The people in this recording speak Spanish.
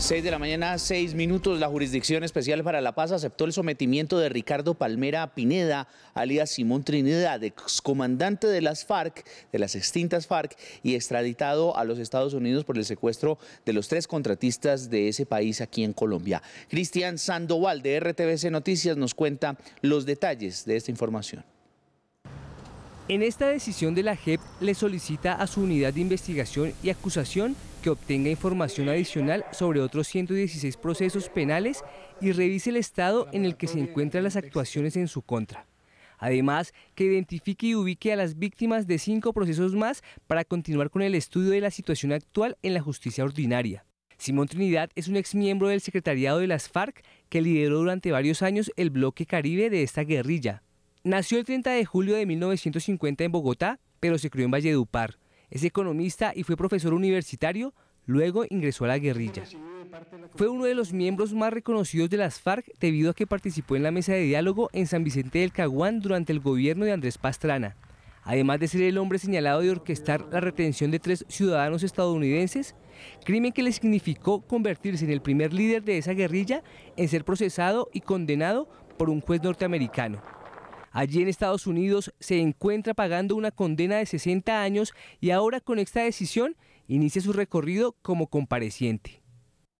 6 de la mañana, 6 minutos. La Jurisdicción Especial para la Paz aceptó el sometimiento de Ricardo Palmera Pineda, alias Simón Trinidad, excomandante de las FARC, de las extintas FARC, y extraditado a los Estados Unidos por el secuestro de los tres contratistas de ese país aquí en Colombia. Cristian Sandoval de RTBC Noticias nos cuenta los detalles de esta información. En esta decisión de la JEP le solicita a su unidad de investigación y acusación que obtenga información adicional sobre otros 116 procesos penales y revise el estado en el que se encuentran las actuaciones en su contra. Además, que identifique y ubique a las víctimas de cinco procesos más para continuar con el estudio de la situación actual en la justicia ordinaria. Simón Trinidad es un exmiembro del secretariado de las FARC que lideró durante varios años el bloque caribe de esta guerrilla. Nació el 30 de julio de 1950 en Bogotá, pero se crió en Valledupar. Es economista y fue profesor universitario, luego ingresó a la guerrilla. Fue uno de los miembros más reconocidos de las FARC debido a que participó en la mesa de diálogo en San Vicente del Caguán durante el gobierno de Andrés Pastrana. Además de ser el hombre señalado de orquestar la retención de tres ciudadanos estadounidenses, crimen que le significó convertirse en el primer líder de esa guerrilla en ser procesado y condenado por un juez norteamericano. Allí en Estados Unidos se encuentra pagando una condena de 60 años y ahora con esta decisión inicia su recorrido como compareciente.